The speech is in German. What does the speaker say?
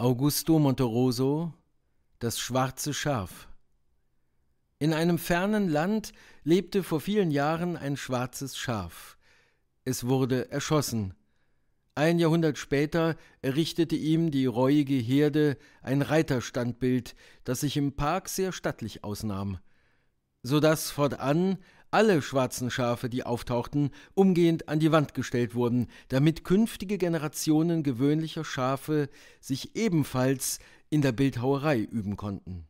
Augusto Monteroso Das schwarze Schaf In einem fernen Land lebte vor vielen Jahren ein schwarzes Schaf. Es wurde erschossen. Ein Jahrhundert später errichtete ihm die reuige Herde ein Reiterstandbild, das sich im Park sehr stattlich ausnahm so dass fortan alle schwarzen Schafe, die auftauchten, umgehend an die Wand gestellt wurden, damit künftige Generationen gewöhnlicher Schafe sich ebenfalls in der Bildhauerei üben konnten.